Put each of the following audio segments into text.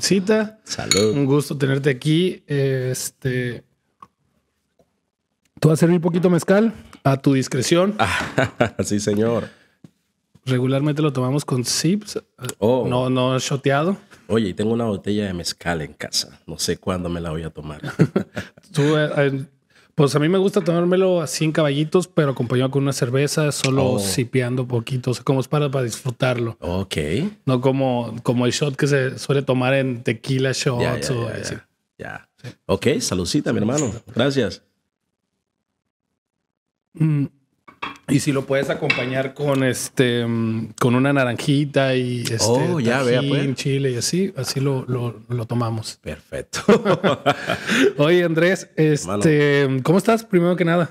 Salud. Un gusto tenerte aquí. Este. Tú vas a servir poquito mezcal a tu discreción. Ah, sí, señor. Regularmente lo tomamos con sips. Oh. No, no shoteado. Oye, y tengo una botella de mezcal en casa. No sé cuándo me la voy a tomar. ¿Tú eh, eh, pues a mí me gusta tomármelo así en caballitos, pero acompañado con una cerveza, solo oh. sipeando poquito, como es para, para disfrutarlo. Ok. No como, como el shot que se suele tomar en tequila shots o Ya. Ok, saludcita, mi hermano. Gracias. Mm, y si lo puedes acompañar con este con una naranjita y este oh, ya tajín, vea, pues. chile y así, así lo, lo, tomamos. Perfecto. Oye, Andrés, este, ¿cómo estás? Primero que nada.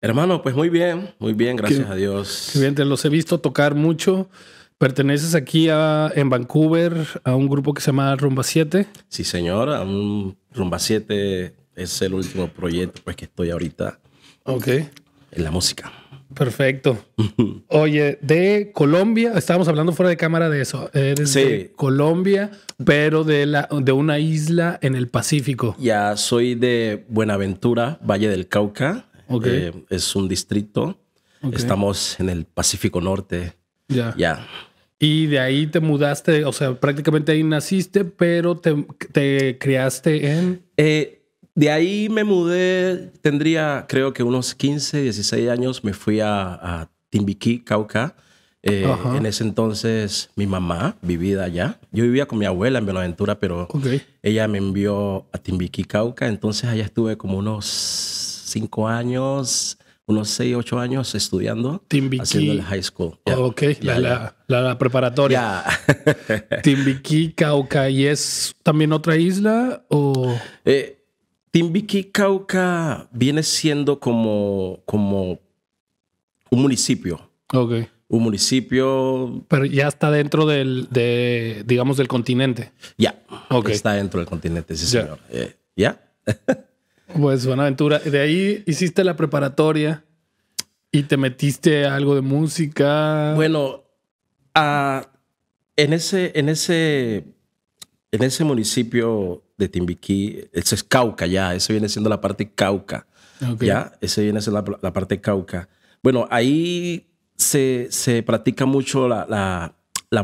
Hermano, pues muy bien, muy bien, gracias a Dios. bien, te los he visto tocar mucho. Perteneces aquí a, en Vancouver a un grupo que se llama Rumba 7. Sí, señor, un Rumba 7 es el último proyecto pues que estoy ahorita. Ok en la música. Perfecto. Oye, de Colombia, estábamos hablando fuera de cámara de eso. Eres de Colombia, pero de, la, de una isla en el Pacífico. Ya, soy de Buenaventura, Valle del Cauca. Okay. Eh, es un distrito. Estamos en el Pacífico Norte. Ya. Ya. Y de ahí te mudaste, o sea, prácticamente ahí naciste, pero te, te criaste en... Eh, de ahí me mudé, tendría creo que unos 15, 16 años, me fui a, Timbiquí, Cauca. Eh, en ese entonces mi mamá vivía allá. Yo vivía con mi abuela en Buenaventura, pero ella me envió a Timbiquí, Cauca. Entonces allá estuve como unos 5 años, unos 6, 8 años estudiando. Timbiquí. Haciendo el high school. ok, la, preparatoria. Timbiquí, Cauca. ¿Y es también otra isla o...? Eh, Timbiquí, Cauca, viene siendo como, como un municipio. Ok. Un municipio. Pero ya está dentro del, de, digamos, del continente. Ya. Está dentro del continente, sí, señor. Eh, ¿Ya? pues buena aventura. De ahí hiciste la preparatoria y te metiste algo de música. Bueno, ah, en, ese, en, ese, en ese municipio de Timbiquí, eso es Cauca ya, eso viene siendo la parte Cauca. Ya, ese viene siendo la, parte Cauca. Bueno, ahí se, se practica mucho la,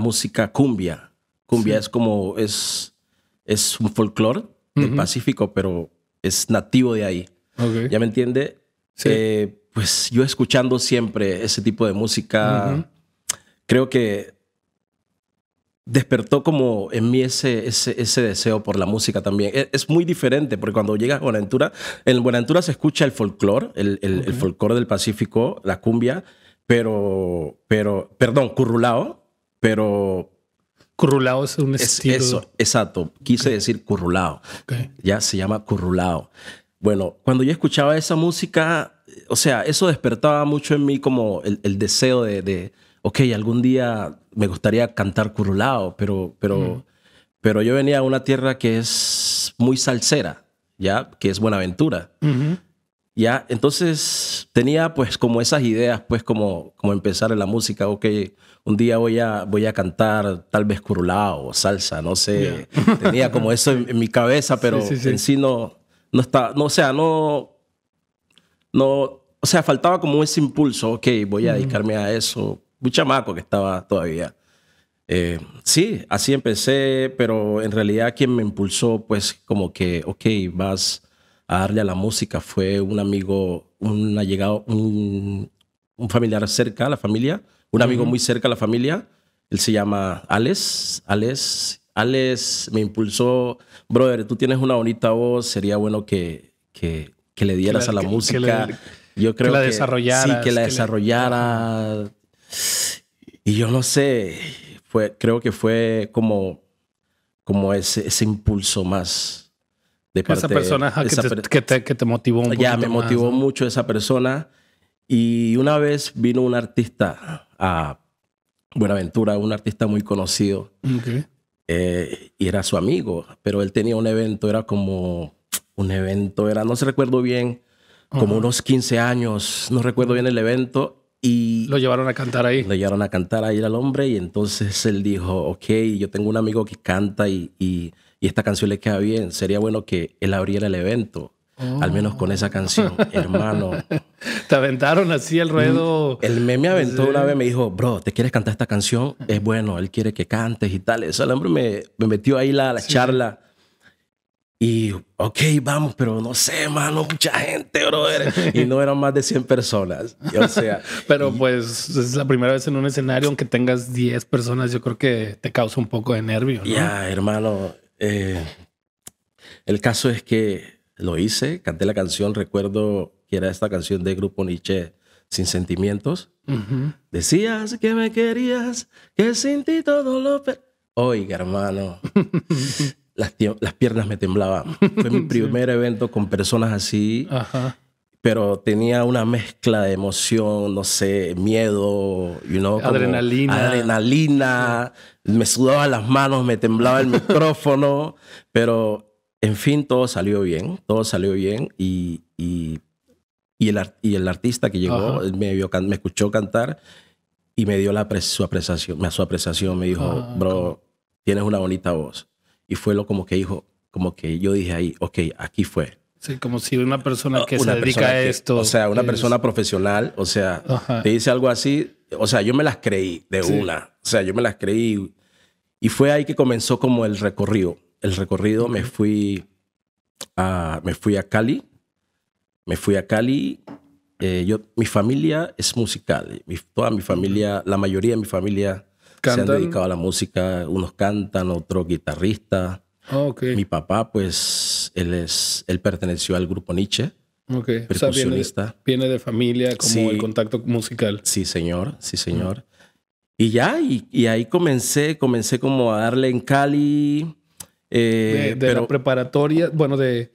música cumbia. Cumbia es como, es, es un folclore del Pacífico, pero es nativo de ahí. ¿Ya me entiende? Eh, pues yo escuchando siempre ese tipo de música, creo que despertó como en mí ese, ese, deseo por la música también. E, es, muy diferente, porque cuando llegas a Buenaventura, en Buenaventura se escucha el folclore, el, el, folclore del Pacífico, la cumbia, pero, pero, perdón, currulao, pero... Currulao es un estilo. eso, exacto. Quise decir currulao. Ya se llama currulao. Bueno, cuando yo escuchaba esa música, o sea, eso despertaba mucho en mí como el, deseo de ok, algún día me gustaría cantar curulao, pero, pero, pero yo venía a una tierra que es muy salsera, ¿ya? Que es Buenaventura. ¿Ya? Entonces tenía pues como esas ideas, pues como, como empezar en la música, ok, un día voy a, voy a cantar tal vez curulao, o salsa, no sé. Tenía como eso en, mi cabeza, pero en sí no, no está, no, o sea, no, no, o sea, faltaba como ese impulso, ok, voy a dedicarme a eso, un chamaco que estaba todavía. Eh, sí, así empecé, pero en realidad quien me impulsó, pues como que, ok, vas a darle a la música, fue un amigo, un allegado, un, familiar cerca a la familia, un amigo muy cerca a la familia, él se llama Alex, Alex, Alex me impulsó, brother, tú tienes una bonita voz, sería bueno que, que, le dieras a la música. Yo creo que la desarrollara. Sí, que la desarrollara. Y yo no sé, fue, creo que fue como, como ese, ese impulso más de parte, esa persona que, te, que, motivó Ya, me motivó mucho esa persona. Y una vez vino un artista a Buenaventura, un artista muy conocido. Eh, y era su amigo, pero él tenía un evento, era como un evento, era, no se recuerdo bien, como unos 15 años, no recuerdo bien el evento, y lo llevaron a cantar ahí. Lo llevaron a cantar ahí al hombre y entonces él dijo, ok, yo tengo un amigo que canta y, y, esta canción le queda bien, sería bueno que él abriera el evento. Al oh. menos con esa canción, hermano. Te aventaron así el ruedo. El mm, meme me aventó una vez, me dijo, bro, ¿te quieres cantar esta canción? Es bueno, él quiere que cantes y tal. Eso el hombre me, me metió ahí la, la charla. Y, ok, vamos, pero no sé, mano, mucha gente, brother. Y no eran más de 100 personas. o sea. pero pues es la primera vez en un escenario, aunque tengas 10 personas, yo creo que te causa un poco de nervio. ¿no? Ya, hermano. Eh, el caso es que lo hice, canté la canción, recuerdo que era esta canción de Grupo Nietzsche, Sin Sentimientos. Decías que me querías, que sin ti todo lo... Oiga, hermano. las, piernas me temblaban. Fue mi primer evento con personas así. Pero tenía una mezcla de emoción, no sé, miedo, adrenalina. Adrenalina. Me sudaban las manos, me temblaba el micrófono. pero, en fin, todo salió bien. Todo salió bien. Y, el, y el, artista que llegó me, vio, me escuchó cantar y me dio la su apreciación, su apreciación. Me dijo, ah, bro, tienes una bonita voz y fue lo como que dijo, como que yo dije ahí, ok, aquí fue. Sí, como si una persona que se dedica a esto. o sea, una persona profesional, o sea, te dice algo así. O sea, yo me las creí de una. O sea, yo me las creí. Y fue ahí que comenzó como el recorrido. El recorrido me fui a, me fui a Cali. Me fui a Cali. Eh, yo, mi familia es musical. Mi, toda mi familia, la mayoría de mi familia se han dedicado a la música. Unos cantan, otro guitarrista. Ah, Mi papá, pues, él es, él perteneció al grupo Nietzsche. Okay. O sea, viene, de, familia, como el contacto musical. Sí, señor, sí, señor. Y ya, y, y, ahí comencé, comencé como a darle en Cali. Eh, de, pero... la preparatoria, bueno, de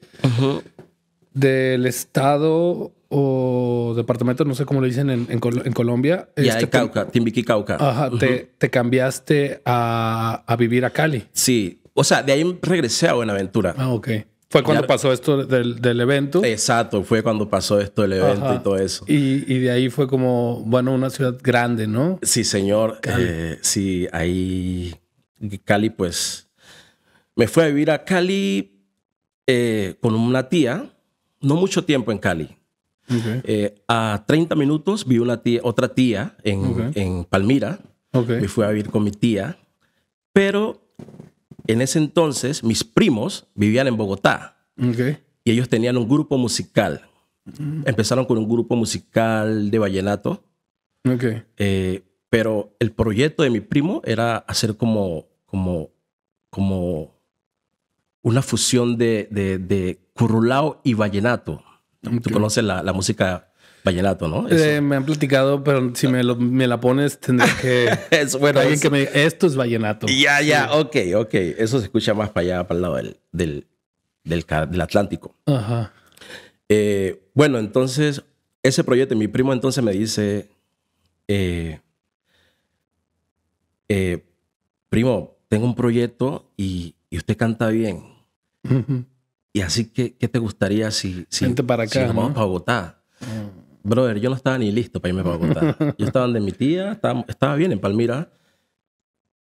del estado o departamento, no sé cómo le dicen en, Colombia. Ya, este, Cauca, Timbiquí, Cauca. Ajá, te, cambiaste a, vivir a Cali. Sí, o sea, de ahí regresé a Buenaventura. Ah, ok. Fue cuando pasó esto del, evento. Exacto, fue cuando pasó esto del evento y todo eso. Y, de ahí fue como, bueno, una ciudad grande, ¿no? Sí, señor. Eh, sí, ahí Cali, pues, me fui a vivir a Cali eh, con una tía, no mucho tiempo en Cali. Eh, a 30 minutos vi una otra tía en, Palmira. Okay. Me fui a vivir con mi tía. Pero en ese entonces mis primos vivían en Bogotá. Y ellos tenían un grupo musical. Empezaron con un grupo musical de vallenato. Eh, pero el proyecto de mi primo era hacer como, como, como una fusión de, de, de curulao y vallenato. Tú conoces la, música vallenato, ¿no? Eh, me han platicado, pero si me, la pones, tendré que. es bueno. Alguien que me esto es vallenato. Ya, ya, ok, ok. Eso se escucha más para allá, para el lado del, del, del, Atlántico. Ajá. Eh, bueno, entonces, ese proyecto, mi primo entonces me dice: eh, Primo, tengo un proyecto y, usted canta bien. Ajá. Y así que, ¿qué te gustaría si, si, nos vamos para Bogotá? Brother, yo no estaba ni listo para irme para Bogotá. yo estaba donde mi tía, estaba, bien en Palmira.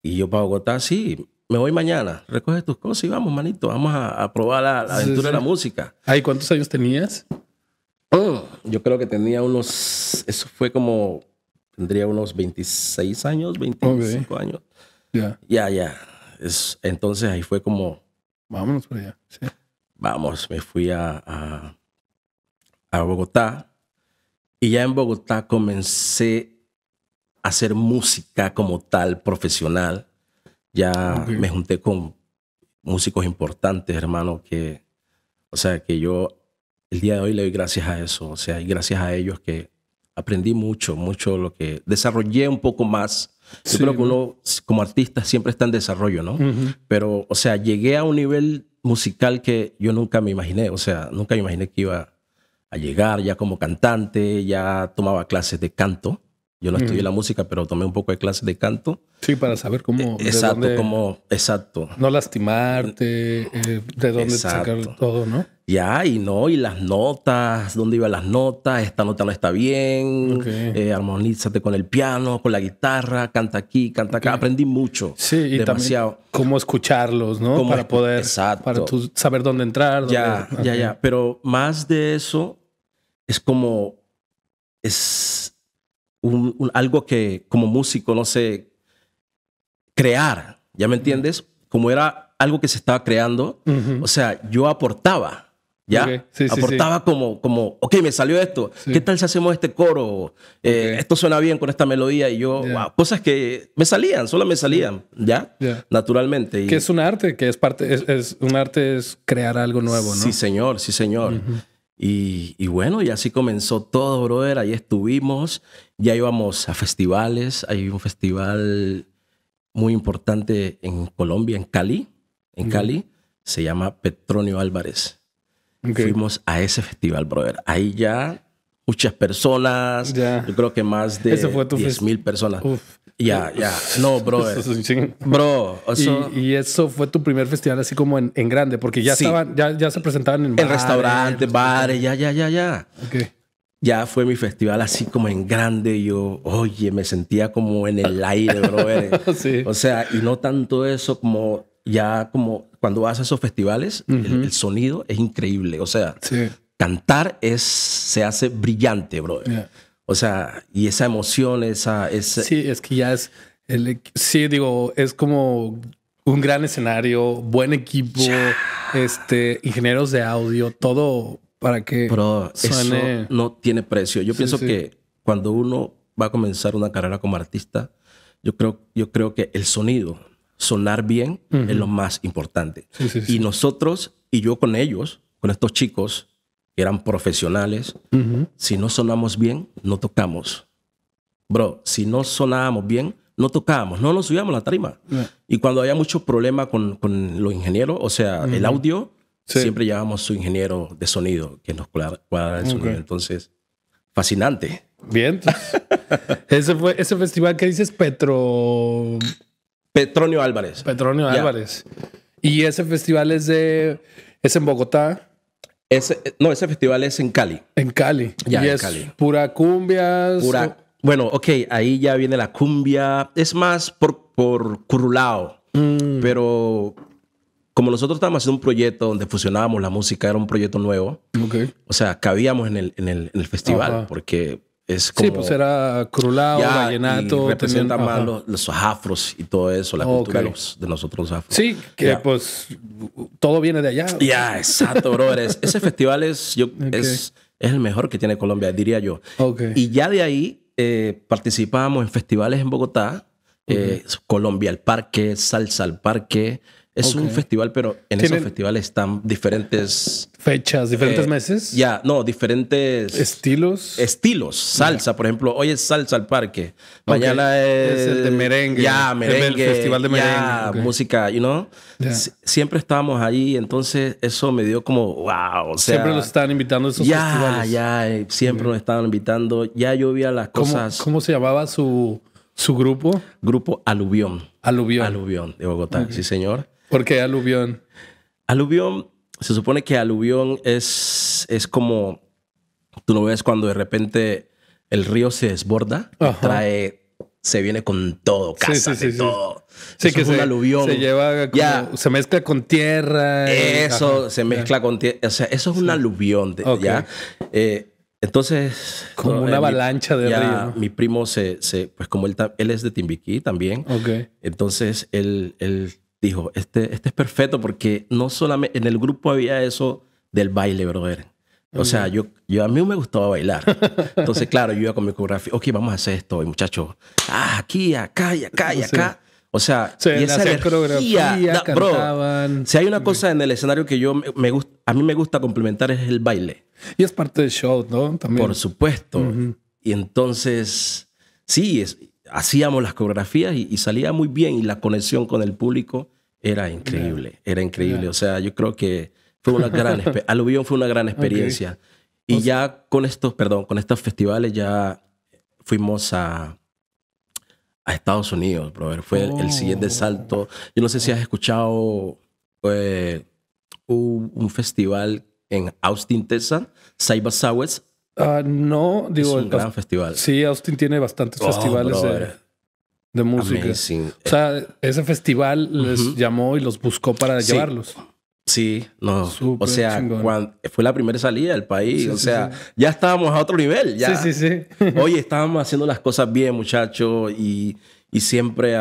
Y yo para Bogotá, sí, me voy mañana. Recoge tus cosas y vamos, manito. Vamos a, probar la, aventura de la música. ¿Ay, cuántos años tenías? Oh, yo creo que tenía unos. Eso fue como. Tendría unos 26 años, 25 años. Ya. Ya, ya. Entonces ahí fue como. Vámonos por allá. Sí vamos, me fui a, a, Bogotá y ya en Bogotá comencé a hacer música como tal profesional. Ya me junté con músicos importantes, hermano, que, o sea, que yo el día de hoy le doy gracias a eso, o sea, y gracias a ellos que aprendí mucho, mucho lo que desarrollé un poco más. Yo creo que uno como artista siempre está en desarrollo, ¿no? Pero, o sea, llegué a un nivel musical que yo nunca me imaginé, o sea, nunca me imaginé que iba a llegar ya como cantante, ya tomaba clases de canto yo no estudié la música, pero tomé un poco de clases de canto. Sí, para saber cómo. Eh, exacto, cómo. Exacto. No lastimarte, eh, de dónde sacar todo, ¿no? Ya, y no, y las notas, dónde iban las notas, esta nota no está bien, eh, armonízate con el piano, con la guitarra, canta aquí, canta acá. Aprendí mucho. Sí, y demasiado. También cómo escucharlos, ¿no? para poder. Exacto. Para saber dónde entrar. Dónde, ya, ya, ya. Pero más de eso es como. Es algo que como músico, no sé, crear, ¿ya me entiendes? Como era algo que se estaba creando, o sea, yo aportaba, ¿ya? aportaba Como, como, ok, me salió esto, ¿qué tal si hacemos este coro? Eh, esto suena bien con esta melodía y yo, wow, cosas que me salían, solo me salían, ¿ya? Naturalmente. Y... Que es un arte, que es parte, es, un arte es crear algo nuevo, ¿no? Sí, señor, sí, señor. Y, y, bueno, y así comenzó todo, brother. Ahí estuvimos. Ya íbamos a festivales. Hay un festival muy importante en Colombia, en Cali. En Cali se llama Petronio Álvarez. Fuimos a ese festival, brother. Ahí ya muchas personas. Yo creo que más de 10 mil personas. Ya, ya. No, brother. bro. Y, y, eso fue tu primer festival así como en, en grande, porque ya estaban, ya, ya se presentaban en, en restaurante restaurantes, bares, ya, ya, ya, ya. Okay ya fue mi festival así como en grande. Yo, oye, me sentía como en el aire, bro. O sea, y no tanto eso como ya como cuando vas a esos festivales, el, sonido es increíble. O sea, cantar es, se hace brillante, bro. O sea, y esa emoción, esa, Sí, es que ya es... E-, sí, digo, es como un gran escenario, buen equipo, este, ingenieros de audio, todo para que Pero eso no tiene precio. Yo pienso que cuando uno va a comenzar una carrera como artista, yo creo, yo creo que el sonido, sonar bien, es lo más importante. y nosotros, y yo con ellos, con estos chicos que eran profesionales, si no sonamos bien, no tocamos. Bro, si no sonábamos bien, no tocábamos, no nos subíamos la tarima. Eh. Y cuando había mucho problemas con, con, los ingenieros, o sea, el audio, Siempre llevamos su ingeniero de sonido que nos cuadra, el sonido. Entonces, fascinante. Bien. ese fue ese festival que dices Petro. Petronio Álvarez. Petronio Álvarez. Y ese festival es de. es en Bogotá. Ese, no, ese festival es en Cali. En Cali. Ya, es pura cumbias. bueno, ok, ahí ya viene la cumbia. Es más por, por curulao. Mm. Pero como nosotros estábamos haciendo un proyecto donde fusionábamos la música, era un proyecto nuevo. O sea, cabíamos en el, festival porque es como... Sí, pues era crulado, vallenato. Representa los, afros y todo eso, la cultura de, los, de, nosotros afros. Sí, que pues todo viene de allá. Ya, exacto, brother. ese festival es, yo, es, el mejor que tiene Colombia, diría yo. Y ya de ahí eh, participábamos en festivales en Bogotá. Eh, Colombia al Parque, Salsa al Parque, es un festival, pero en esos festivales están diferentes... Fechas, diferentes eh, meses. Ya, no, diferentes... Estilos. Estilos. Salsa, por ejemplo, hoy es salsa al parque. Mañana es... merengue. Ya, merengue. El festival de merengue. música, you know. Siempre estábamos ahí, entonces eso me dio como, wow. siempre nos estaban invitando a esos festivales. Ya, eh, ya, siempre nos estaban invitando. Ya yo las cosas... ¿Cómo se llamaba su, su grupo? Grupo Aluvión. Aluvión. Aluvión de Bogotá, sí señor. ¿Por qué aluvión? Aluvión, se supone que aluvión es, es como, tú lo ves cuando de repente el río se desborda, trae se viene con todo, casa, sí, todo. Sí, que es un aluvión. Se lleva, se mezcla con tierra. Eso, se mezcla con tierra. O sea, eso es un aluvión, de, ¿ya? Eh, entonces... Como una eh, avalancha de río. Mi primo se, pues como él, él es de Timbiquí también. Okay. Entonces, él dijo, este, este es perfecto porque no solamente en el grupo había eso del baile, brother. O sea, mm. yo, yo a mí me gustaba bailar. Entonces, claro, yo iba con mi coreografía, ok, vamos a hacer esto, y muchachos, ah, aquí, acá, y acá, y acá. O sea, y esa energía, bro, si hay una mm. cosa en el escenario que yo me, a mí me gusta complementar es el baile. Y es parte del show, ¿no? También. Por supuesto. Y entonces, sí, hacíamos las coreografías y, y, salía muy bien y la conexión con el público era increíble, era increíble. O sea, yo creo que fue una gran Aluvión fue una gran experiencia. Y ya con estos, perdón, con estos festivales ya fuimos a, a Estados Unidos, brother. Fue el siguiente oh. salto. Yo no sé si has escuchado eh, un, festival en Austin, Texas, Cyber Sawes. Ah, no, digo. el un gran festival. Sí, Austin tiene bastantes oh, festivales de música. O sea, ese festival les llamó y los buscó para llevarlos. Sí, no. o sea, fue la primera salida del país. o sea, ya estábamos a otro nivel. Ya. Sí, sí, sí. Oye, estábamos haciendo las cosas bien, muchachos. Y, siempre.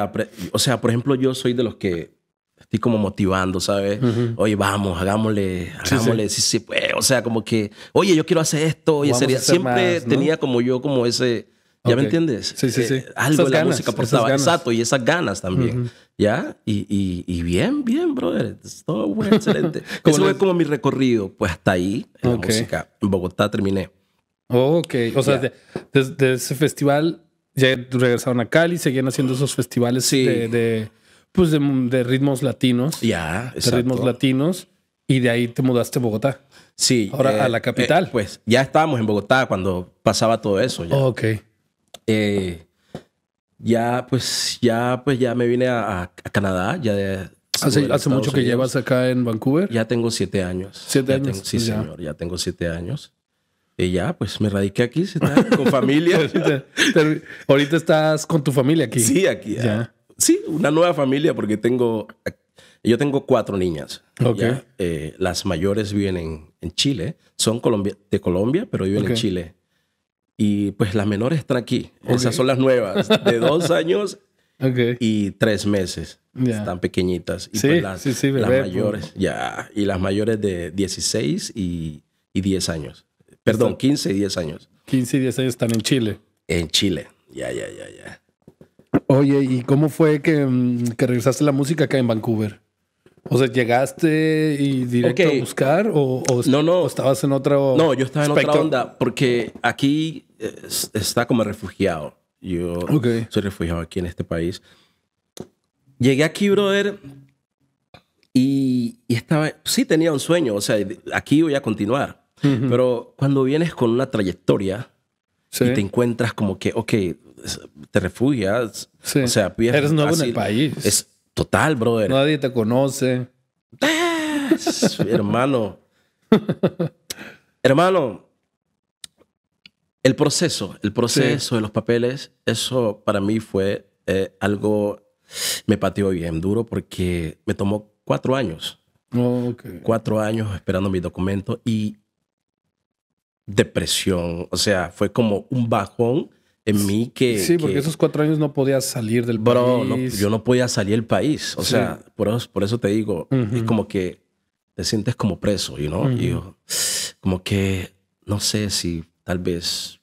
O sea, por ejemplo, yo soy de los que estoy como motivando, ¿sabes? Oye, vamos, hagámosle, hagámosle. Sí, sí, pues. O sea, como que, oye, yo quiero hacer esto. Oye, sería. Siempre tenía como yo, como ese ¿Ya me entiendes? Sí, sí, eh, sí. algo esas la ganas, música Exacto, y esas ganas también. ¿Ya? Y, y, bien, bien, brother. Todo excelente. Eso fue como mi recorrido. Pues hasta ahí, en la música. En Bogotá terminé. Okay. ok. O sea, desde de, ese festival ya regresaron a Cali, seguían haciendo esos festivales de, pues de, ritmos latinos. Ya, De ritmos latinos. Y de ahí te mudaste a Bogotá. Sí. Ahora a la eh, eh, capital. pues ya estábamos en Bogotá cuando pasaba todo eso. Ya. ok. Eh, ya, pues, ya, pues, ya me vine a, Canadá, ya Hace, mucho que llevas acá en Vancouver. Ya tengo siete años. ¿Siete años? sí, señor, ya tengo siete años. Y ya, pues me radiqué aquí, con familia. ahorita estás con tu familia aquí. Sí, aquí. Ah, sí, una nueva familia porque tengo, yo tengo cuatro niñas. Okay. Eh, las mayores viven en, Chile, son de Colombia, pero viven en Chile. Y pues las menores están aquí. Esas son las nuevas, de dos años y tres meses. Están pequeñitas. Y sí, pues, las, sí, sí, las pues. mayores, ya. Y las mayores de 16 y, y 10 años. Perdón, 15 y 10 años. 15 y 10 años están en Chile. En Chile, ya, ya, ya, ya. Oye, ¿y cómo fue que, mm, que regresaste la música acá en Vancouver? O sea, ¿llegaste y directo a buscar o, no, no. estabas en otra No, yo estaba en otra onda porque aquí eh, está como refugiado. Yo soy refugiado aquí en este país. Llegué aquí, brother, y, estaba... Sí tenía un sueño, o sea, aquí voy a continuar. Pero cuando vienes con una trayectoria y te encuentras como que, ok, te refugias. O sea, eres nuevo en el país. Es, Total, brother. Nadie te conoce. hermano. hermano, el proceso, el proceso de los papeles, eso para mí fue eh, algo, me pateó bien duro porque me tomó cuatro años. Oh, cuatro años esperando mi documento y depresión. O sea, fue como un bajón en mí que... Sí, porque esos cuatro años no podía salir del bro, país. yo no podía salir del país. O sea, por eso, por eso te digo, es como que te sientes como preso, you y como que no sé si tal vez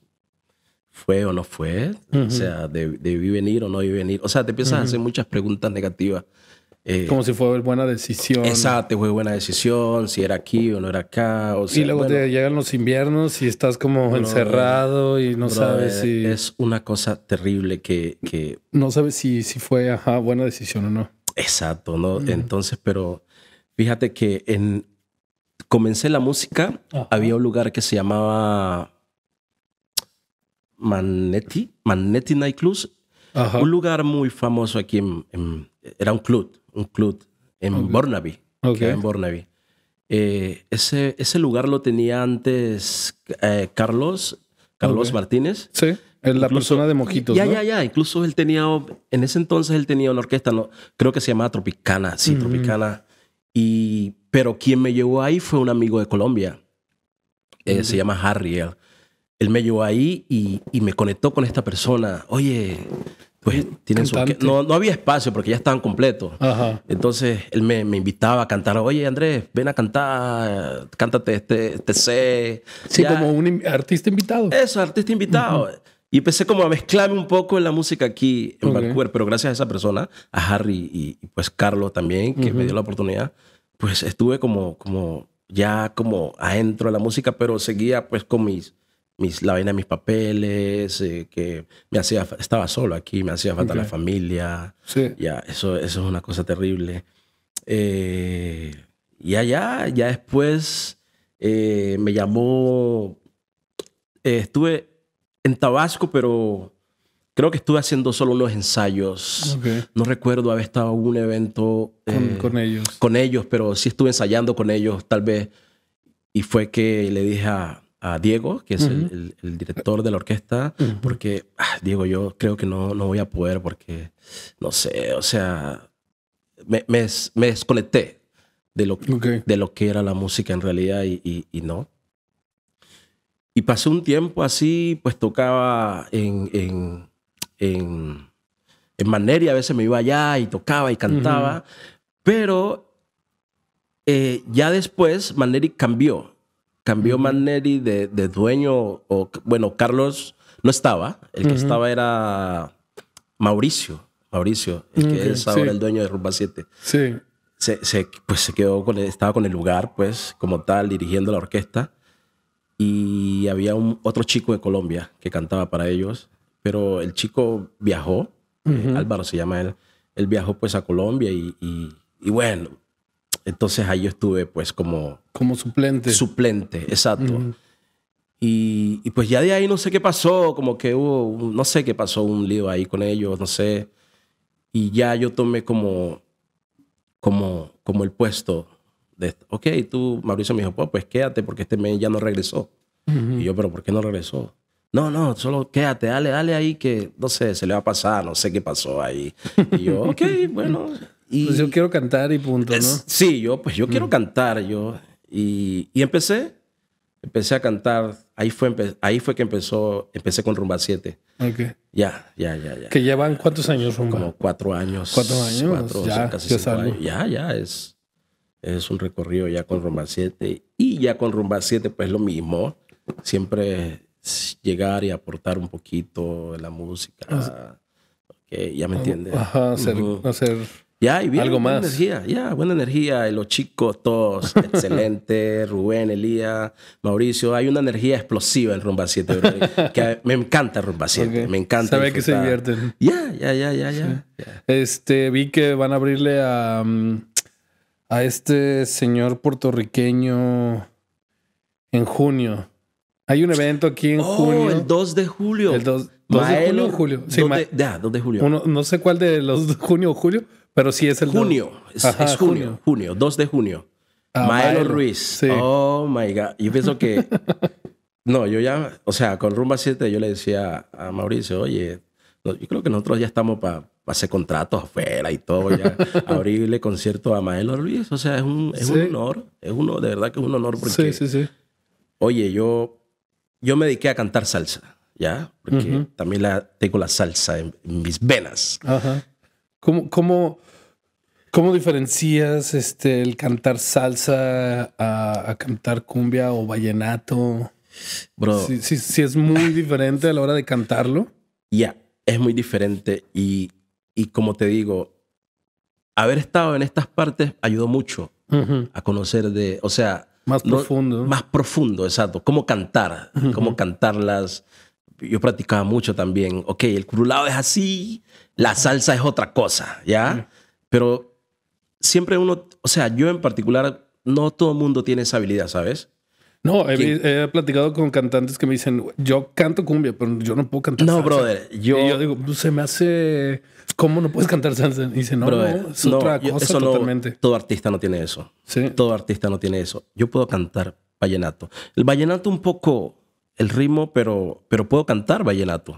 fue o no fue, o sea, debí venir o no debí venir. O sea, te empiezas a hacer muchas preguntas negativas eh, como si fue buena decisión. Exacto, fue buena decisión, si era aquí o no era acá. O y luego te llegan los inviernos y estás como encerrado y no sabes si... Es una cosa terrible que... No sabes si, si fue buena decisión o no. Exacto, ¿no? Mm. Entonces, pero fíjate que en... Comencé la música, había un lugar que se llamaba Manetti, Manetti Night Club. Un lugar muy famoso aquí era un club un club en Burnaby. en Burnaby. Eh, ese, ese lugar lo tenía antes eh, Carlos, Carlos Martínez. Sí, la persona de Mojitos. Ya, ¿no? ya, ya. Incluso él tenía, en ese entonces él tenía una orquesta, no, creo que se llamaba Tropicana, sí, Tropicana. Y, pero quien me llevó ahí fue un amigo de Colombia. Eh, se llama Harry. Él, él me llevó ahí y, y, me conectó con esta persona. Oye, pues tienen no, había espacio porque ya estaban completos. Entonces él me, invitaba a cantar. Oye, Andrés, ven a cantar, cántate este, este C. Sí, como un artista invitado. Eso, artista invitado. Y empecé como a mezclarme un poco en la música aquí en Vancouver, pero gracias a esa persona, a Harry y, pues Carlos también, que me dio la oportunidad, pues estuve como, como ya como adentro de la música, pero seguía pues con mis la vaina de mis papeles, eh, que me hacía, estaba solo aquí, me hacía falta la familia. Sí. Ya, eso, eso es una cosa terrible. Eh, y allá, ya después eh, me llamó, eh, estuve en Tabasco, pero creo que estuve haciendo solo unos ensayos. No recuerdo haber estado en un evento con ellos. Con ellos, pero sí estuve ensayando con ellos, tal vez. Y fue que le dije a a Diego, que es el, director de la orquesta, porque, ah, Diego, yo creo que no, no voy a poder porque, no sé, o sea, me, me, desconecté de lo, de lo que era la música en realidad y, no. Y pasé un tiempo así, pues tocaba en, en, en, Maneri, a veces me iba allá y tocaba y cantaba, pero eh, ya después Maneri cambió Cambió de, dueño, o bueno, Carlos no estaba, el que estaba era Mauricio, Mauricio, el que es ahora el dueño de Rumba 7. Sí. pues se quedó con estaba con el lugar, pues, como tal, dirigiendo la orquesta. Y había un, otro chico de Colombia que cantaba para ellos, pero el chico viajó, eh, Álvaro se llama él, él viajó pues a Colombia y, y, y bueno, entonces ahí yo estuve pues como... Como suplente. Suplente, exacto. y, y, pues ya de ahí no sé qué pasó, como que hubo, no sé qué pasó, un lío ahí con ellos, no sé. Y ya yo tomé como, como, como el puesto de, ok, tú, Mauricio me dijo, pues, pues quédate porque este mes ya no regresó. Y yo, pero ¿por qué no regresó? No, no, solo quédate, dale, dale ahí que, no sé, se le va a pasar, no sé qué pasó ahí. Y yo, ok, bueno, pues yo quiero cantar y punto, ¿no? sí, yo, pues yo quiero mm. cantar, yo. Y, y, empecé, empecé a cantar. Ahí fue, ahí fue que empezó, empecé con Rumba 7. Ok. Ya, ya, ya, ya. ¿Que llevan cuántos años Rumba? Como cuatro años. ¿Cuatro años? ya, casi ya, ya, ya, es, es un recorrido ya con Rumba 7. Y ya con Rumba 7, pues lo mismo. Siempre llegar y aportar un poquito la música. ya me entiendes. Ajá, hacer ya, y bien, Algo buena energía, ya, buena energía. los chicos, todos, excelente. Rubén, Elía, Mauricio. Hay una energía explosiva en Rumba 7, que me encanta Rumba 7, me encanta. Sabe que se divierten. Ya, ya, ya, ya, ya. Este, vi que van a abrirle a, mm, a este señor puertorriqueño en junio. Hay un evento aquí en oh, junio. el 2 de julio. El 2, de julio. ya, 2 de julio. no sé cuál de los junio o julio, pero sí es el... Junio, es, junio, junio, 2 de junio. Ah, Maelo, Ruiz. Oh my God. Yo pienso que. no, yo ya. O sea, con Rumba 7 yo le decía a Mauricio, oye, yo creo que nosotros ya estamos para hacer contratos afuera y todo, ya. abrirle concierto a Maelo Ruiz. O sea, es un, es un honor. Es uno, de verdad que es un honor Sí, sí, sí. Oye, yo, yo me dediqué a cantar salsa, ¿ya? Porque también la, tengo la salsa en, en mis venas. Ajá. ¿Cómo, cómo, cómo diferencias este, el cantar salsa a, a cantar cumbia o vallenato? Bro. Si, si, es muy diferente a la hora de cantarlo. Ya, es muy diferente. Y, y, como te digo, haber estado en estas partes ayudó mucho a conocer de, o sea... Más profundo. Más profundo, exacto. Cómo cantar, cómo cantarlas, yo practicaba mucho también, ok, el curulado es así, la salsa es otra cosa, ¿ya? Pero siempre uno, o sea, yo en particular, no todo el mundo tiene esa habilidad, ¿sabes? No, he, platicado con cantantes que me dicen, yo canto cumbia, pero yo no puedo cantar salsa. No, brother, yo... Y yo digo, pues, se me hace... ¿Cómo no puedes cantar salsa? Y dice, no, no es otra cosa todo artista no tiene eso. Sí. Todo artista no tiene eso. Yo puedo cantar vallenato. El vallenato un poco el ritmo, pero, pero puedo cantar vallenato,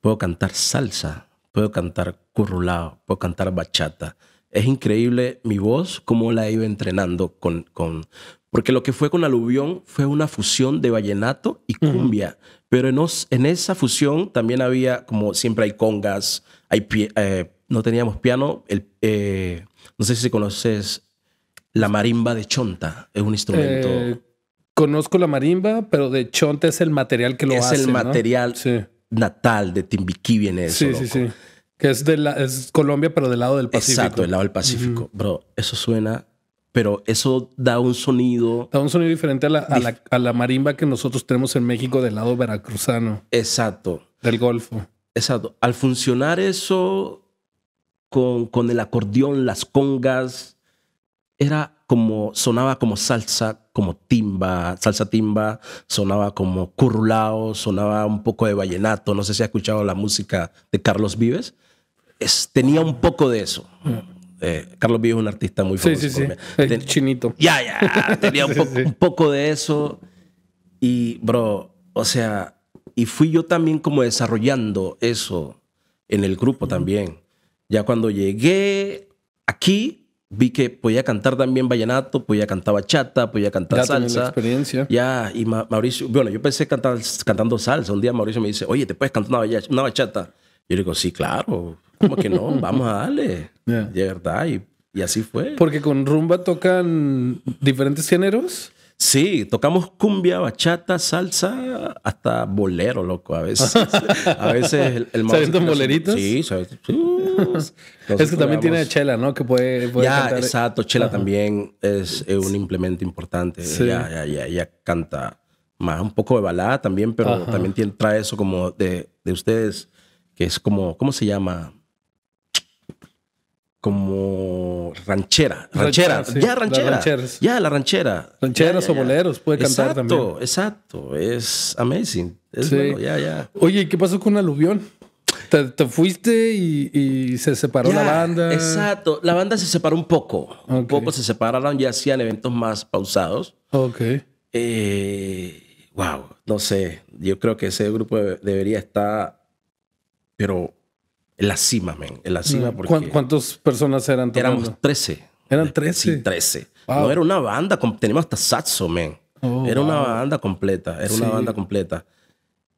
puedo cantar salsa, puedo cantar currulado, puedo cantar bachata. Es increíble mi voz, cómo la he ido entrenando con, con... Porque lo que fue con Aluvión fue una fusión de vallenato y cumbia. Pero en, esa fusión también había, como siempre hay congas, hay eh, no teníamos piano. Eh, no sé si conoces la marimba de chonta. Es un instrumento... Eh, Conozco la marimba, pero de chonte es el material que lo es hace. Es el material natal de Timbiquí, viene eso. Sí, sí, sí. Que es, de Colombia, pero del lado del Pacífico. Exacto, del lado del Pacífico. Bro, eso suena pero eso da un sonido. Da un sonido diferente a la, marimba que nosotros tenemos en México del lado veracruzano. Exacto. Del Golfo. Exacto. Al funcionar eso con el acordeón, las congas, era como sonaba como salsa, como timba, salsa timba, sonaba como curulao, sonaba un poco de vallenato, no sé si ha escuchado la música de Carlos Vives, es, tenía un poco de eso. Mm. Eh, Carlos Vives es un artista muy famoso. El chinito. Ya, ya, tenía un, un poco de eso y, bro, o sea, y fui yo también como desarrollando eso en el grupo mm. también. Ya cuando llegué aquí, vi que podía cantar también vallenato, podía cantar bachata, podía cantar salsa. experiencia. Ya, y Mauricio, bueno, yo pensé cantar, cantando salsa. Un día Mauricio me dice, oye, ¿te puedes cantar una, bachata? Yo le digo, sí, claro, ¿cómo que no? Vamos a darle. ya De verdad, y, y así fue. Porque con rumba tocan diferentes géneros. Sí, tocamos cumbia, bachata, salsa, hasta bolero, loco, a veces. a veces el, boleritos? Sí, sabes, Es que también tiene chela, ¿no? Que puede, Ya, exacto. Chela también es, un implemento importante. Sí. Ya, ya, ya, canta más un poco de balada también, pero también trae eso como de ustedes, que es como, ¿cómo se llama? como ranchera, ranchera, ya ranchera, ya la ranchera. Rancheras o boleros, puede cantar también. Exacto, exacto, es amazing. Es bueno, ya, ya. Oye, ¿qué pasó con Aluvión? Te, fuiste y, se separó la banda. Exacto, la banda se separó un poco, un poco se separaron, y hacían eventos más pausados. Ok. wow, eh, no sé, yo creo que ese grupo debería estar, pero en la cima, men, en la cima. Mm. Porque ¿Cuántas personas eran? Tomando? Éramos 13. ¿Eran 13? Sí, 13. No, era una banda, teníamos hasta saxo, men. Oh, era una banda completa, era una banda completa.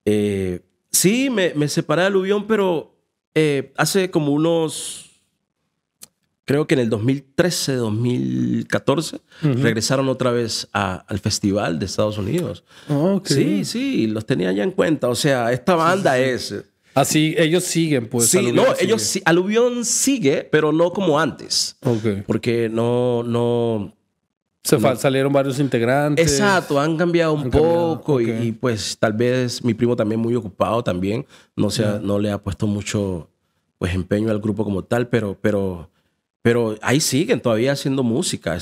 Eh, sí, me, separé de Aluvión, pero eh, hace como unos, creo que en el 2013, 2014, regresaron otra vez al festival de Estados Unidos. Sí, sí, los tenía ya en cuenta. O sea, esta banda es Así, ellos siguen, pues. Sí, no, ellos Aluvión sigue, pero no como antes. Ok. Porque no, no. Se salieron varios integrantes. Exacto, han cambiado un poco Y, pues tal vez mi primo también muy ocupado también, no, no le ha puesto mucho pues empeño al grupo como tal, pero, pero, pero ahí siguen todavía haciendo música,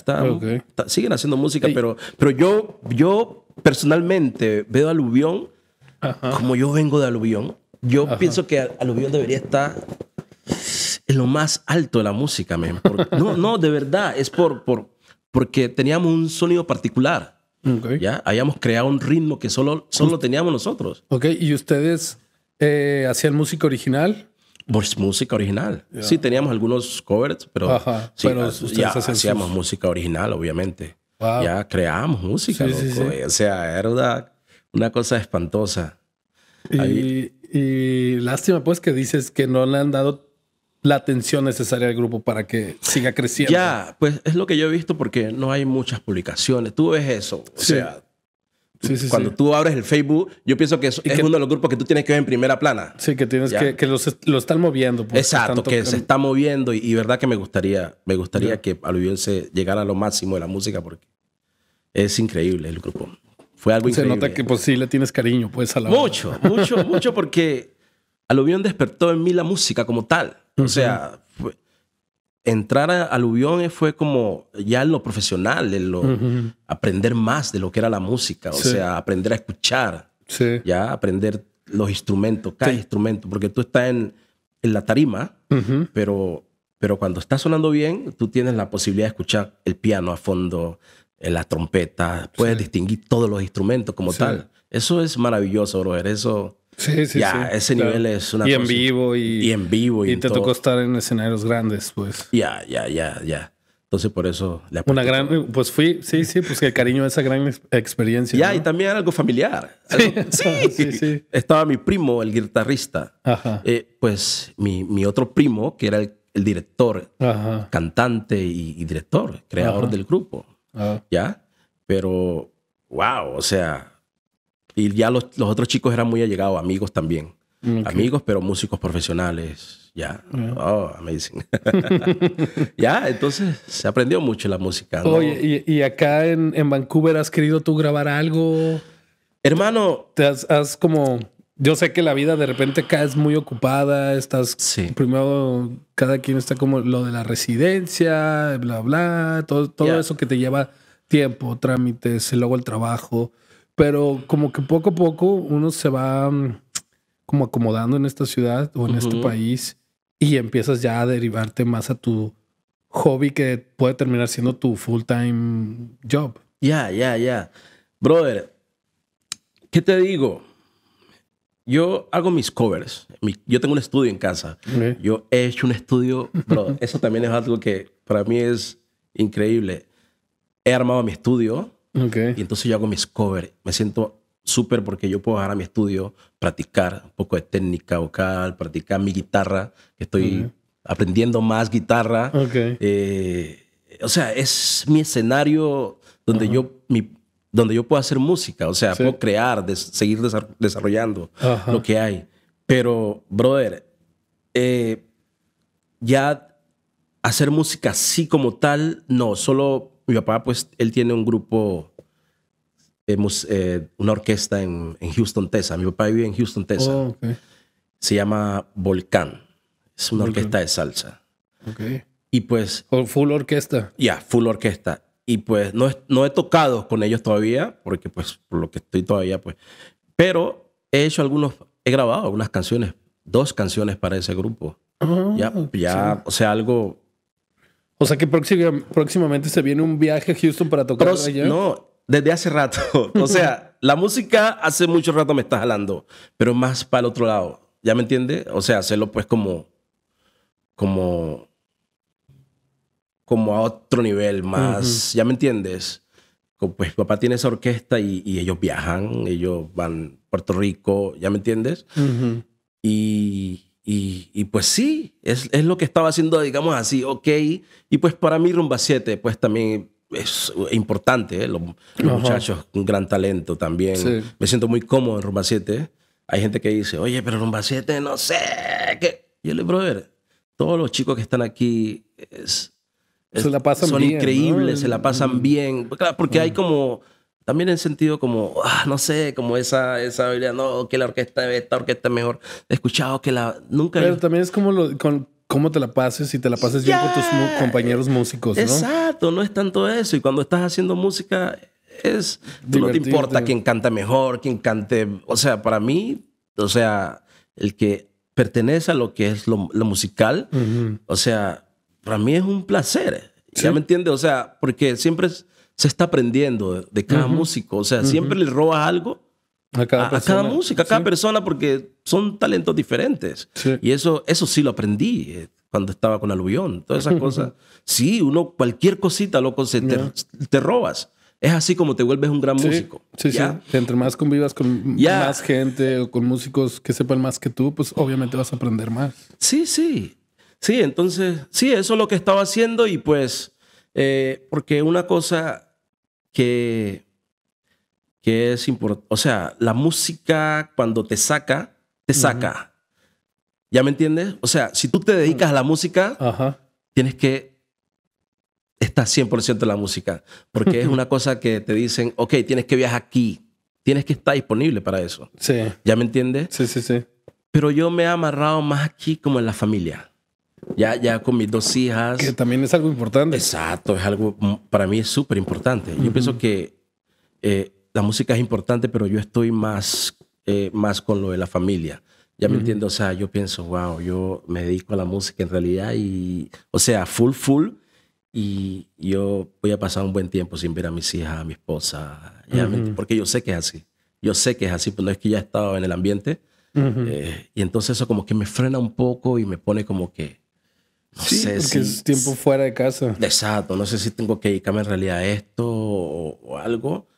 siguen haciendo música, pero, pero yo, yo personalmente veo Aluvión, como yo vengo de Aluvión, yo pienso que Aluvión debería estar en lo más alto de la música, man. no, no, de verdad, es por, por, porque teníamos un sonido particular. Ya habíamos creado un ritmo que solo, solo teníamos nosotros. Ok, ¿y ustedes eh, hacían música original? Pues música original. Sí, teníamos algunos covers, pero, Ajá, sí, ya hacíamos música original, obviamente. Ya creamos música, eh, O sea, era una cosa espantosa. Y, lástima pues que dices que no le han dado la atención necesaria al grupo para que siga creciendo. Ya, pues es lo que yo he visto porque no hay muchas publicaciones. Tú ves eso. O sea, cuando tú abres el Facebook, yo pienso que es uno de los grupos que tú tienes que ver en primera plana. Sí, que tienes que, lo están moviendo. Pues, Exacto, que, se está moviendo y, verdad que me gustaría, me gustaría que al se llegara a lo máximo de la música porque es increíble el grupo. Fue algo Se Se nota que pues sí le tienes cariño pues a la Mucho, mucho, mucho porque Aluvión despertó en mí la música como tal. O sea, entrar a Aluvión fue como ya en lo profesional, en lo aprender más de lo que era la música, o sea, aprender a escuchar. Sí. Ya aprender los instrumentos, cada instrumento, porque tú estás en, en la tarima, pero pero cuando estás sonando bien, tú tienes la posibilidad de escuchar el piano a fondo, la trompeta, puedes distinguir todos los instrumentos como tal. Eso es maravilloso, brother. Eso. Sí, ya, ese nivel es una y En vivo y, y en vivo. Y, te tocó estar en escenarios grandes, pues. Ya, ya, ya, ya. Entonces, por eso Una gran. Pues fui, sí, sí, pues el cariño de esa gran experiencia. Ya, y también era algo familiar. sí. sí, sí, Estaba mi primo, el guitarrista. Eh, pues mi, otro primo, que era el, director, cantante y, director, creador del grupo. ¿Ya? Pero, wow, o sea, y ya los, otros chicos eran muy allegados, amigos también. Amigos, pero músicos profesionales. Ya. Oh, amazing. ya, entonces se aprendió mucho la música. Oye, y, acá en, Vancouver has querido tú grabar algo? Hermano. ¿Te has como yo sé que la vida de repente acá es muy ocupada, estás primero cada quien está como lo de la residencia, bla bla, todo, eso que te lleva tiempo, trámites, luego el trabajo, pero como que poco a poco uno se va mm, como acomodando en esta ciudad o en este país y empiezas ya a derivarte más a tu hobby que puede terminar siendo tu full time job. Ya, ya, ya. Brother, ¿qué te digo? Yo hago mis covers. yo tengo un estudio en casa. Yo he hecho un estudio, pero eso también es algo que para mí es increíble. He armado mi estudio y entonces yo hago mis covers. Me siento súper porque yo puedo bajar a mi estudio, practicar un poco de técnica vocal, practicar mi guitarra, que estoy aprendiendo más guitarra. Eh, o sea, es mi escenario donde yo, donde yo puedo hacer música, o sea, puedo crear, seguir desarrollando lo que hay. Pero, brother, eh, ya hacer música así como tal, no, solo mi papá, pues, él tiene un grupo, eh, eh, una orquesta en, Houston, Texas. Mi papá vive en Houston, Texas. Oh, Se llama Volcán. Es una orquesta de salsa. Okay. Y pues... Full orquesta. Ya, full orquesta y pues no, no he tocado con ellos todavía, porque pues por lo que estoy todavía, pues, pero he hecho algunos, he grabado algunas canciones, dos canciones para ese grupo. Ah, ya, ya, o sea, algo... O sea que próximamente se viene un viaje a Houston para tocar No, desde hace rato. O sea, la música hace mucho rato me está jalando, pero más para el otro lado. ¿Ya me entiendes? O sea, hacerlo pues como, como como a otro nivel más, ¿ya me entiendes? pues papá tiene esa orquesta y, ellos viajan, ellos van a Puerto Rico, ¿ya me entiendes? y, pues sí, es, lo que estaba haciendo, digamos así, ok. Y pues para mí Rumba 7, pues también es importante, ¿eh? los, muchachos, un gran talento también. Me siento muy cómodo en Rumba 7. Hay gente que dice, oye, pero Rumba 7, no sé, ¿qué? Yo le digo, brother, todos los chicos que están aquí es, se la pasan son increíbles, se la pasan bien. Pues porque hay como también en sentido como, ah, no sé, como esa, esa habilidad, no, que la orquesta, esta orquesta mejor. He escuchado que la, nunca. Pero también es como con, cómo te la pases y te la pases bien con tus compañeros músicos, ¿no? Exacto, no es tanto eso. Y cuando estás haciendo música, es, tú no te importa quién canta mejor, quién cante, o sea, para mí, o sea, el que pertenece a lo que es lo, musical, o sea, para mí es un placer. ¿Ya me entiendes? O sea, porque siempre se está aprendiendo de cada músico. O sea, siempre le robas algo a cada, a cada música, a cada persona, porque son talentos diferentes. Y eso, eso sí lo aprendí eh, cuando estaba con Aluvión, todas esas cosas. Sí, uno, cualquier cosita, loco, se te, robas es así como te vuelves un gran músico. Sí, sí. Entre más convivas con más gente o con músicos que sepan más que tú, pues obviamente vas a aprender más. Sí, sí. Sí, entonces, sí, eso es lo que estaba haciendo y pues, eh, porque una cosa que, que es importante, o sea, la música cuando te saca, te saca. ¿Ya me entiendes? O sea, si tú te dedicas a la música, tienes que estar 100% en la música, porque es una cosa que te dicen, ok, tienes que viajar aquí, tienes que estar disponible para eso. Sí. ¿Ya me entiendes? Sí, sí, sí. Pero yo me he amarrado más aquí como en la familia ya, ya con mis dos hijas. Que también es algo importante. Exacto, es algo mm, para mí es súper importante. Yo pienso que eh, la música es importante, pero yo estoy más, eh, más con lo de la familia. Ya me entiendo, o sea, yo pienso, wow, yo me dedico a la música en realidad y, o sea, full, full. Y yo voy a pasar un buen tiempo sin ver a mis hijas, a mi esposa, porque yo sé que es así. Yo sé que es así, pero pues no es que ya he estado en el ambiente. Eh, y entonces eso como que me frena un poco y me pone como que, no sé porque si, es tiempo fuera de casa. Exacto, no sé si tengo que dedicarme en realidad a esto o, algo,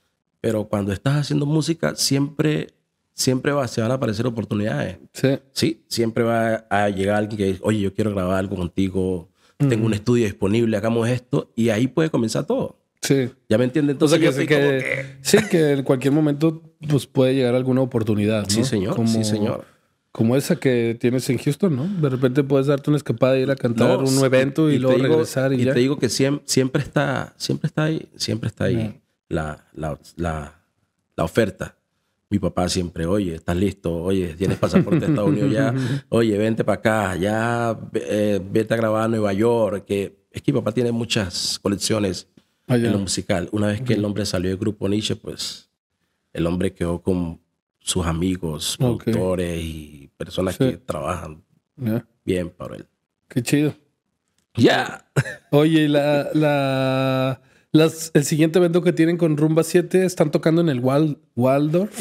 pero cuando estás haciendo música siempre siempre va, se van a aparecer oportunidades. Sí. Sí, siempre va a llegar alguien que dice, oye, yo quiero grabar algo contigo, tengo un estudio disponible, hagamos esto, y ahí puede comenzar todo. Sí. ¿Ya me entiendes? Entonces, que, sí, que en cualquier momento pues, puede llegar alguna oportunidad. Sí, señor. Sí, señor. Como esa que tienes en Houston, ¿no? De repente puedes darte una escapada, ir a cantar un evento y, luego regresar y, y te digo que siempre, siempre, está, siempre está ahí, siempre está ahí la, la, la, oferta. Mi papá siempre, oye, estás listo, oye, tienes pasaporte de Estados Unidos ya, oye, vente para acá, ya eh, vete a grabar a Nueva York. Que... Es que mi papá tiene muchas colecciones ah, en lo musical. Una vez que el hombre salió del grupo Nietzsche, pues el hombre quedó con sus amigos, okay. y personas que trabajan bien para él. Qué chido. Ya. Oye, la, la, las, el siguiente evento que tienen con Rumba 7 están tocando en el Wal, Waldorf.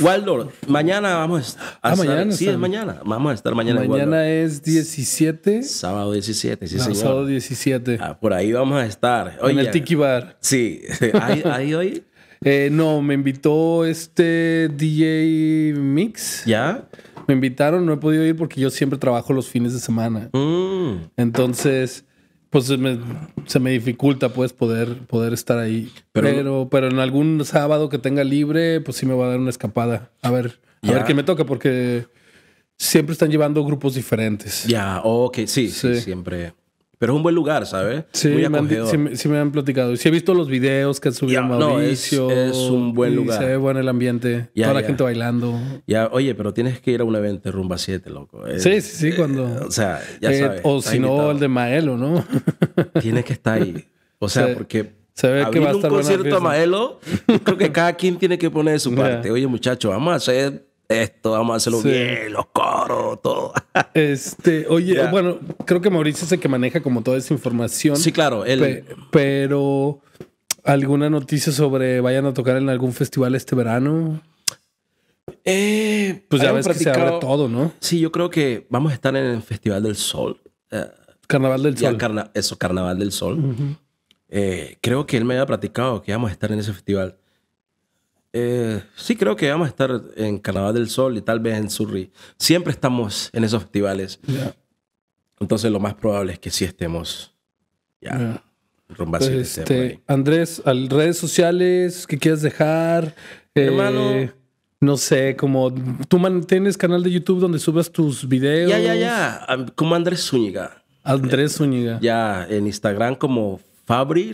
Mañana vamos a ah, mañana. Sí, es mañana. Vamos a estar mañana Mañana es 17. Sábado 17, sí, Sábado 17. Ah, por ahí vamos a estar. en el Tiki Bar. Sí. ahí ahí hoy? Eh, no, me invitó este DJ Mix. ¿Ya? Me invitaron, no he podido ir porque yo siempre trabajo los fines de semana. Mm. Entonces, pues se me, dificulta pues poder, poder estar ahí. Pero, pero, en algún sábado que tenga libre, pues sí me va a dar una escapada. A ver, a ver qué me toca porque siempre están llevando grupos diferentes. Ya, ok, sí, sí, siempre. Pero es un buen lugar, ¿sabes? Sí, Muy me han, sí, han platicado. Sí he visto los videos que han subido Mauricio. es, un buen lugar. Se ve bueno el ambiente. toda la gente bailando. Ya, oye, pero tienes que ir a un evento Rumba 7, loco. sí, sí, sí, cuando... Eh, o sea, ya eh, sabes. o si no, el de Maelo, ¿no? tienes que estar ahí. O sea, porque se ve que va a estar un concierto a Maelo, creo que cada quien tiene que poner de su parte. Oye, muchacho vamos a hacer esto, vamos a hacerlo bien, los coros, todo. Este, oye, bueno, creo que Mauricio es el que maneja como toda esa información. Sí, claro, él. pero, ¿alguna noticia sobre vayan a tocar en algún festival este verano? Eh, pues ya ves que se abre todo, ¿no? Sí, yo creo que vamos a estar en el Festival del Sol. Eh, Carnaval del Sol. eso, Carnaval del Sol. Eh, creo que él me había platicado que vamos a estar en ese festival. Eh, sí, creo que vamos a estar en Canadá del Sol y tal vez en Surrey. Siempre estamos en esos festivales. Entonces, lo más probable es que sí estemos. Ya. Este, Andrés, al redes sociales que quieras dejar. Eh, no sé, como tú mantienes canal de YouTube donde subas tus videos. Ya, ya, ya. Como Andrés Zúñiga. Andrés Zúñiga. Ya, en Instagram como Fabri,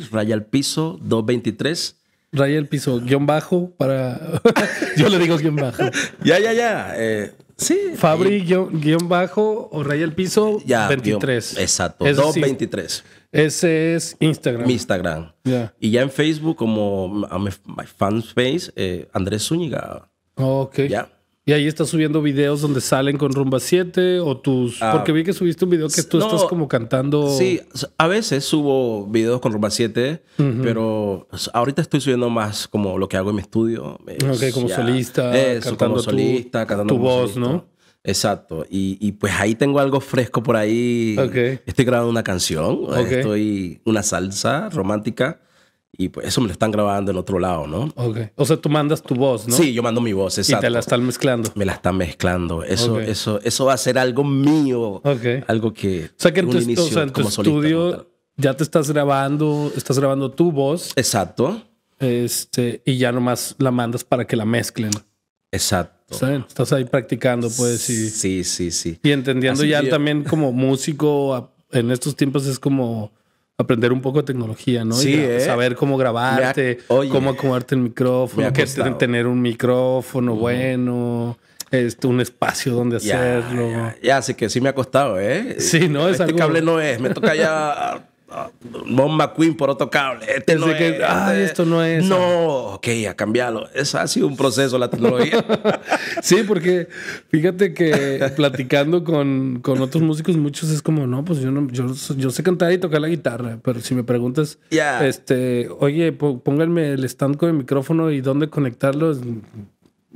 piso, 223. Raya piso, guión bajo para. Yo le digo guión bajo. ya, ya, ya. Eh, sí. Fabri, guión, bajo o Rayel piso ya, 23. exacto, 223. ese es Instagram. Instagram. Y ya en Facebook, como my, fan's fan eh, Andrés Zúñiga. ok. Ya. Y ahí estás subiendo videos donde salen con Rumba 7 o tus... Ah. porque vi que subiste un video que tú estás como cantando... Sí, a veces subo videos con Rumba 7, pero ahorita estoy subiendo más como lo que hago en mi estudio. ok, como solista, cantando solista, tu, tu voz, ¿no? Exacto. Y, y, pues ahí tengo algo fresco por ahí. Estoy grabando una canción, estoy una salsa romántica y pues eso me lo están grabando en otro lado, ¿no? Okay. O sea, tú mandas tu voz, ¿no? Sí, yo mando mi voz, exacto. Y te la están mezclando. Me la están mezclando. Eso, eso, eso va a ser algo mío. Okay. Algo que. O sea, que en tu, estudio ya te estás grabando, estás grabando tu voz. Exacto. Este, y ya nomás la mandas para que la mezclen. Exacto. Estás ahí practicando, pues. Y, sí, sí, sí. Y entendiendo ya también como músico en estos tiempos es como aprender un poco de tecnología, ¿no? Sí, y ¿eh? saber cómo grabarte, cómo acomodarte el micrófono, que pues, tener un micrófono bueno. Este, un espacio donde hacerlo. Ya, así que sí me ha costado, ¿eh? Sí, ¿no? Es este cable no es. Me toca ya Ah, bomba McQueen por otro cable. Este este". esto no es. No, ok, a cambiarlo. Eso ha sido un proceso la tecnología. sí, porque fíjate que platicando con, otros músicos, muchos es como, no, pues yo, yo, sé cantar y tocar la guitarra, pero si me preguntas, este, oye, pónganme el stand con el micrófono y dónde conectarlo,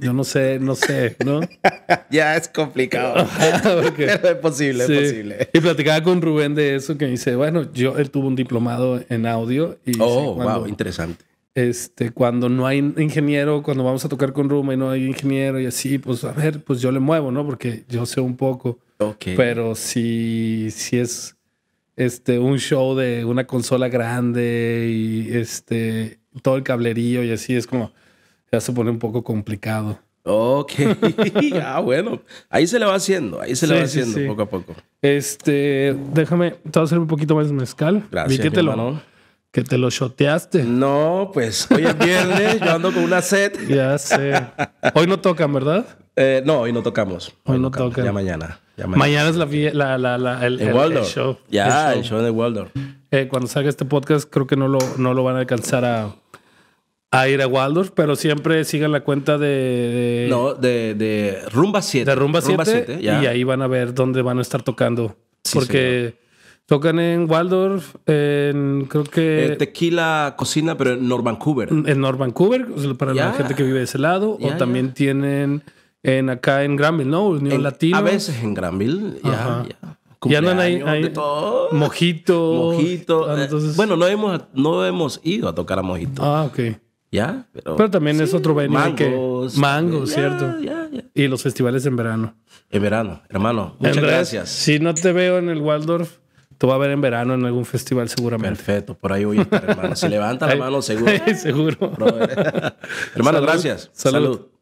yo no sé, no sé, ¿no? ya es complicado. Ah, Pero es posible, es posible. Y platicaba con Rubén de eso que me dice, bueno, yo él tuvo un diplomado en audio y oh, wow, interesante. Este, cuando no hay ingeniero, cuando vamos a tocar con Ruma y no hay ingeniero y así, pues a ver, pues yo le muevo, ¿no? Porque yo sé un poco. Pero si, si es este, un show de una consola grande y este, todo el cablerío y así, es como, ya se pone un poco complicado. Ok. ah, bueno. Ahí se le va haciendo, ahí se le va haciendo poco a poco. Este, déjame, te voy a hacer un poquito más mezcal. Gracias. que te lo, que te lo shoteaste. No, pues hoy es viernes, yo ando con una sed. Ya sé. Hoy no tocan, ¿verdad? Eh, no, hoy no tocamos. Hoy, no tocan. Ya mañana. mañana. es la, el, show. Ya, el show, de Waldorf. Eh, cuando salga este podcast, creo que no lo, no lo van a alcanzar a, a ir a Waldorf, pero siempre sigan la cuenta de. no, de, de, Rumba 7. De Rumba 7. y ahí van a ver dónde van a estar tocando. porque. Tocan en Waldorf, en creo que. Eh, tequila Cocina, pero en North Vancouver. Mm, en North Vancouver, pues, para la gente que vive de ese lado. o también tienen en acá en Granville, ¿no? Unión Latino. A veces en Granville, ya. Ya andan ahí, mojito. Mojito. Ah, eh, bueno, no hemos, no hemos ido a tocar a mojito. Ah, ok. Ya, pero, también es otro venue que mango, ¿cierto? Y los festivales en verano. En verano, hermano. Muchas gracias. Si no te veo en el Waldorf, te va a ver en verano en algún festival seguramente. Perfecto, por ahí voy a estar, hermano. Se levanta la mano seguro. seguro. hermano, gracias. Salud.